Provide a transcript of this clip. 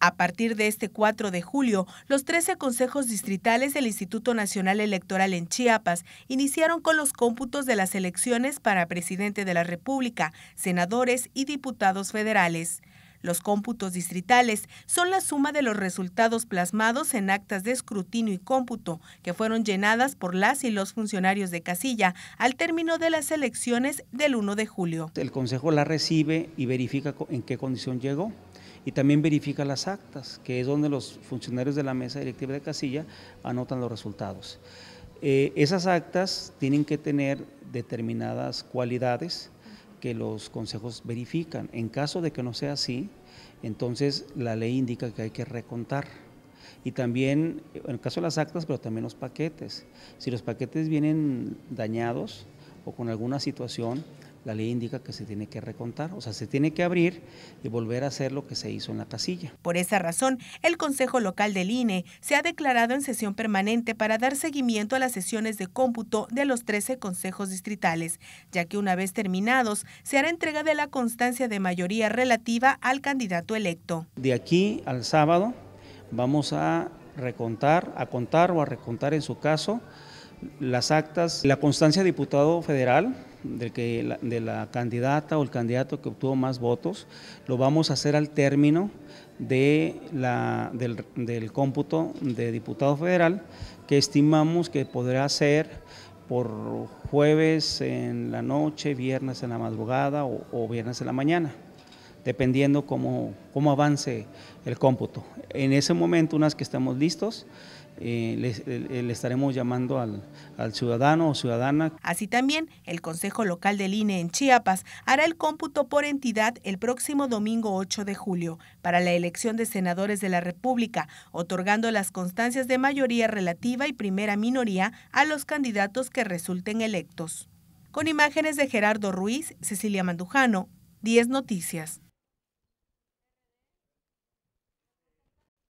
A partir de este 4 de julio, los 13 consejos distritales del Instituto Nacional Electoral en Chiapas iniciaron con los cómputos de las elecciones para presidente de la República, senadores y diputados federales. Los cómputos distritales son la suma de los resultados plasmados en actas de escrutinio y cómputo que fueron llenadas por las y los funcionarios de casilla al término de las elecciones del 1 de julio. El Consejo la recibe y verifica en qué condición llegó y también verifica las actas, que es donde los funcionarios de la mesa directiva de casilla anotan los resultados. Eh, esas actas tienen que tener determinadas cualidades que los consejos verifican. En caso de que no sea así, entonces la ley indica que hay que recontar. Y también, en el caso de las actas, pero también los paquetes. Si los paquetes vienen dañados o con alguna situación, la ley indica que se tiene que recontar, o sea, se tiene que abrir y volver a hacer lo que se hizo en la casilla. Por esa razón, el Consejo Local del INE se ha declarado en sesión permanente para dar seguimiento a las sesiones de cómputo de los 13 consejos distritales, ya que una vez terminados, se hará entrega de la constancia de mayoría relativa al candidato electo. De aquí al sábado vamos a recontar, a contar o a recontar en su caso las actas, la constancia de diputado federal, que de la candidata o el candidato que obtuvo más votos, lo vamos a hacer al término de la, del, cómputo de diputado federal, que estimamos que podrá ser por jueves en la noche, viernes en la madrugada o viernes en la mañana dependiendo cómo, avance el cómputo. En ese momento, unas que estemos listos, eh, eh, eh, le, estaremos llamando al, al, ciudadano o ciudadana. Así también, el Consejo Local del INE en Chiapas hará el cómputo por entidad el próximo domingo 8 de julio para la elección de senadores de la República, otorgando las constancias de mayoría relativa y primera minoría a los candidatos que resulten electos. Con imágenes de Gerardo Ruiz, Cecilia Mandujano, 10 Noticias.